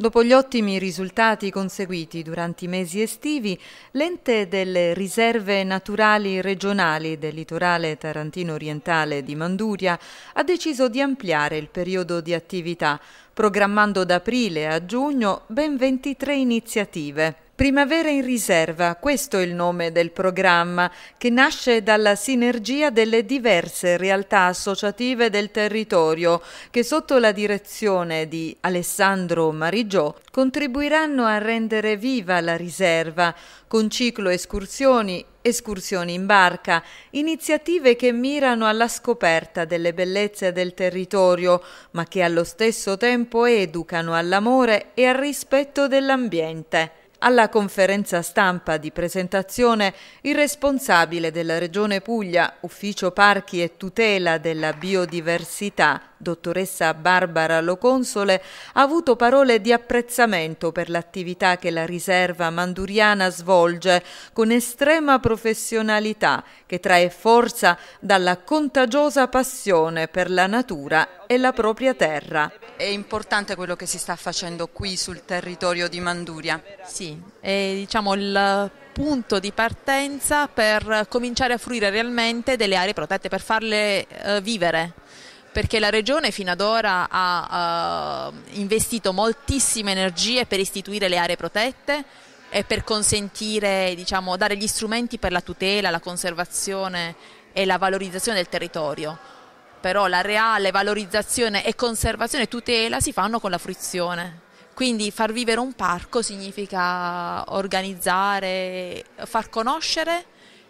Dopo gli ottimi risultati conseguiti durante i mesi estivi, l'ente delle riserve naturali regionali del litorale tarantino orientale di Manduria ha deciso di ampliare il periodo di attività, programmando da aprile a giugno ben 23 iniziative. Primavera in riserva, questo è il nome del programma, che nasce dalla sinergia delle diverse realtà associative del territorio, che sotto la direzione di Alessandro Marigiò contribuiranno a rendere viva la riserva, con ciclo escursioni escursioni in barca, iniziative che mirano alla scoperta delle bellezze del territorio, ma che allo stesso tempo educano all'amore e al rispetto dell'ambiente. Alla conferenza stampa di presentazione, il responsabile della Regione Puglia, Ufficio Parchi e Tutela della Biodiversità, dottoressa Barbara Loconsole, ha avuto parole di apprezzamento per l'attività che la riserva manduriana svolge con estrema professionalità che trae forza dalla contagiosa passione per la natura e la propria terra è importante quello che si sta facendo qui sul territorio di Manduria. Sì, è diciamo, il punto di partenza per cominciare a fruire realmente delle aree protette, per farle eh, vivere perché la regione fino ad ora ha eh, investito moltissime energie per istituire le aree protette e per consentire, diciamo, dare gli strumenti per la tutela, la conservazione e la valorizzazione del territorio però la reale valorizzazione e conservazione e tutela si fanno con la fruizione. Quindi far vivere un parco significa organizzare, far conoscere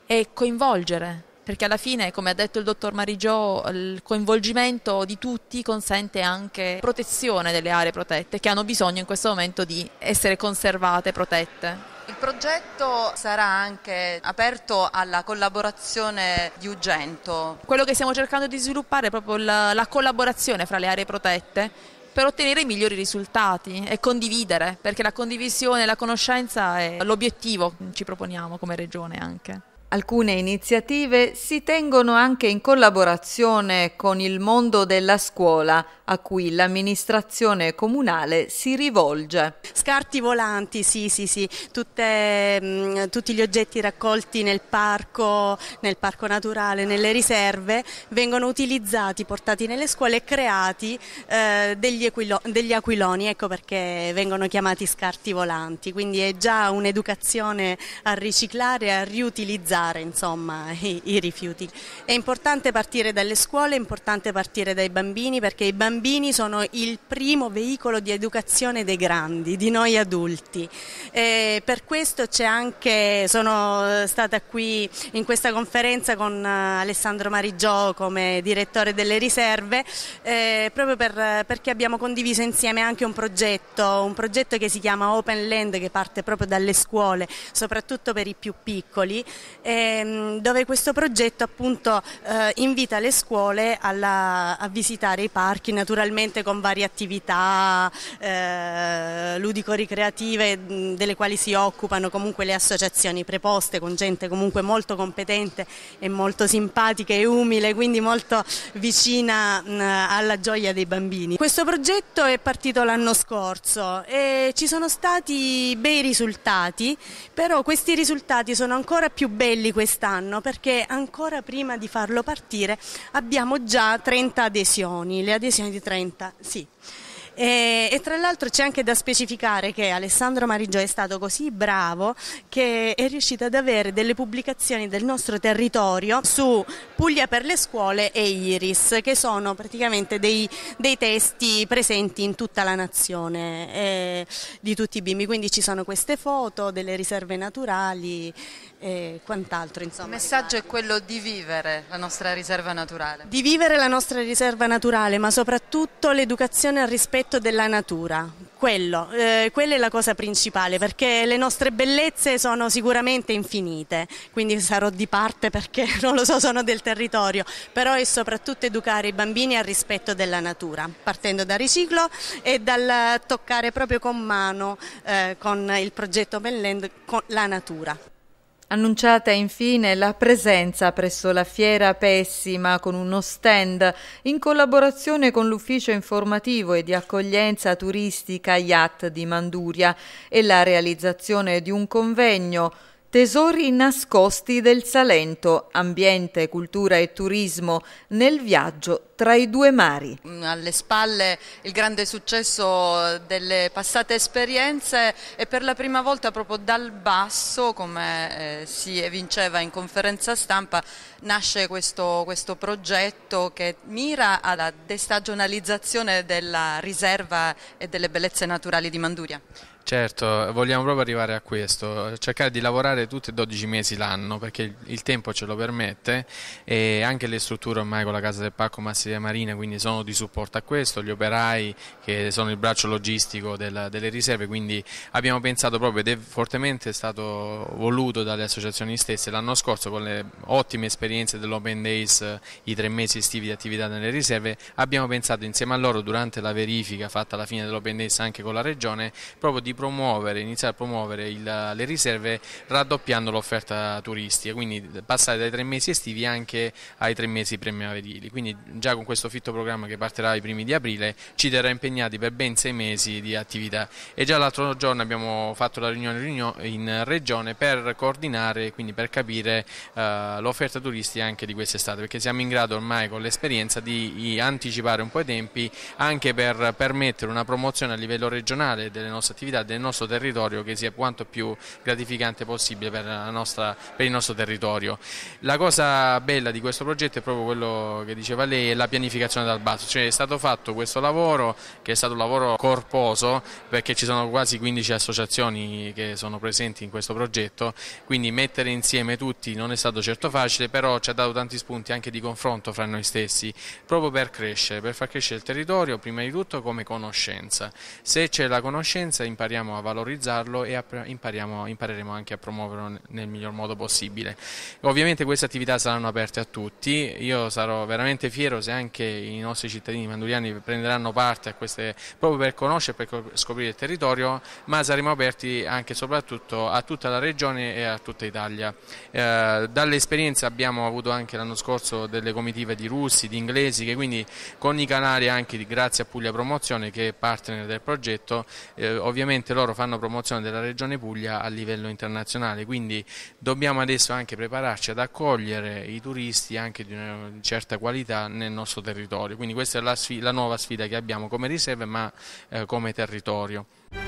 e coinvolgere, perché alla fine, come ha detto il dottor Marigio, il coinvolgimento di tutti consente anche protezione delle aree protette che hanno bisogno in questo momento di essere conservate, e protette. Il progetto sarà anche aperto alla collaborazione di Ugento. Quello che stiamo cercando di sviluppare è proprio la, la collaborazione fra le aree protette per ottenere i migliori risultati e condividere, perché la condivisione e la conoscenza è l'obiettivo che ci proponiamo come regione anche. Alcune iniziative si tengono anche in collaborazione con il mondo della scuola a cui l'amministrazione comunale si rivolge. Scarti volanti, sì, sì, sì, Tutte, mh, tutti gli oggetti raccolti nel parco, nel parco naturale, nelle riserve, vengono utilizzati, portati nelle scuole e creati eh, degli, equilo, degli aquiloni, ecco perché vengono chiamati scarti volanti, quindi è già un'educazione a riciclare, e a riutilizzare valorizzare insomma, i, i, rifiuti. È importante partire dalle scuole, è importante partire dai bambini perché i bambini sono il primo veicolo di educazione dei grandi, di noi adulti. E per questo c'è anche, sono stata qui in questa conferenza con eh, Alessandro Marigiò come direttore delle riserve, eh, proprio per, perché abbiamo condiviso insieme anche un progetto, un progetto che si chiama Open Land che parte proprio dalle scuole, soprattutto per i più piccoli ehm, dove questo progetto appunto eh, invita le scuole alla, a visitare i parchi naturalmente con varie attività eh, ludico-ricreative delle quali si occupano comunque le associazioni preposte con gente comunque molto competente e molto simpatica e umile quindi molto vicina mh, alla gioia dei bambini. Questo progetto è partito l'anno scorso e ci sono stati bei risultati però questi risultati sono ancora più belli quelli quest'anno perché ancora prima di farlo partire abbiamo già 30 adesioni, le adesioni di 30, sì. E, eh, e tra l'altro c'è anche da specificare che Alessandro Marigio è stato così bravo che è riuscito ad avere delle pubblicazioni del nostro territorio su Puglia per le scuole e Iris, che sono praticamente dei, dei testi presenti in tutta la nazione eh, di tutti i bimbi. Quindi ci sono queste foto delle riserve naturali e quant'altro. Insomma, Il messaggio è quello di vivere la nostra riserva naturale. Di vivere la nostra riserva naturale, ma soprattutto l'educazione al rispetto rispetto della natura, quello, eh, quella è la cosa principale perché le nostre bellezze sono sicuramente infinite, quindi sarò di parte perché non lo so, sono del territorio, però è soprattutto educare i bambini al rispetto della natura, partendo dal riciclo e dal toccare proprio con mano eh, con il progetto Belland la natura. Annunciata infine la presenza presso la Fiera Pessima con uno stand in collaborazione con l'ufficio informativo e di accoglienza turistica IAT di Manduria e la realizzazione di un convegno Tesori nascosti del Salento, ambiente, cultura e turismo nel viaggio tra i due mari. Mm, alle spalle il grande successo delle passate esperienze e per la prima volta proprio dal basso, come eh, si evinceva in conferenza stampa, nasce questo, questo progetto che mira alla destagionalizzazione della riserva e delle bellezze naturali di Manduria. Certo, vogliamo proprio arrivare a questo, cercare di lavorare tutti e 12 mesi l'anno perché il tempo ce lo permette e anche le strutture ormai con la Casa del Pacco Masseria Marina quindi sono di supporto a questo, gli operai che sono il braccio logistico della, delle riserve quindi abbiamo pensato proprio ed è fortemente stato voluto dalle associazioni stesse l'anno scorso con le ottime esperienze dell'Open Days, i tre mesi estivi di attività nelle riserve, abbiamo pensato insieme a loro durante la verifica fatta alla fine dell'Open Days anche con la Regione proprio di promuovere, iniziare a promuovere il, le riserve raddoppiando l'offerta turistica, quindi passare dai tre mesi estivi anche ai tre mesi primaverili. Quindi già con questo fitto programma che partirà ai primi di aprile ci terrà impegnati per ben sei mesi di attività e già l'altro giorno abbiamo fatto la riunione in regione per coordinare, quindi per capire uh, l'offerta turistica anche di quest'estate, perché siamo in grado ormai con l'esperienza di anticipare un po' i tempi anche per permettere una promozione a livello regionale delle nostre attività qualità del nostro territorio che sia quanto più gratificante possibile per, nostra, per il nostro territorio. La cosa bella di questo progetto è proprio quello che diceva lei, è la pianificazione dal basso, cioè è stato fatto questo lavoro che è stato un lavoro corposo perché ci sono quasi 15 associazioni che sono presenti in questo progetto, quindi mettere insieme tutti non è stato certo facile, però ci ha dato tanti spunti anche di confronto fra noi stessi, proprio per crescere, per far crescere il territorio prima di tutto come conoscenza. Se c'è la conoscenza impariamo impariamo a valorizzarlo e a, impareremo anche a promuoverlo nel miglior modo possibile. Ovviamente queste attività saranno aperte a tutti, io sarò veramente fiero se anche i nostri cittadini manduriani prenderanno parte a queste, proprio per conoscere, per scoprire il territorio, ma saremo aperti anche e soprattutto a tutta la regione e a tutta Italia. Eh, Dall'esperienza abbiamo avuto anche l'anno scorso delle comitive di russi, di inglesi, che quindi con i canali anche di, grazie a Puglia Promozione che è partner del progetto, eh, ovviamente sicuramente loro fanno promozione della Regione Puglia a livello internazionale, quindi dobbiamo adesso anche prepararci ad accogliere i turisti anche di una certa qualità nel nostro territorio, quindi questa è la, sfida, la nuova sfida che abbiamo come riserve ma eh, come territorio.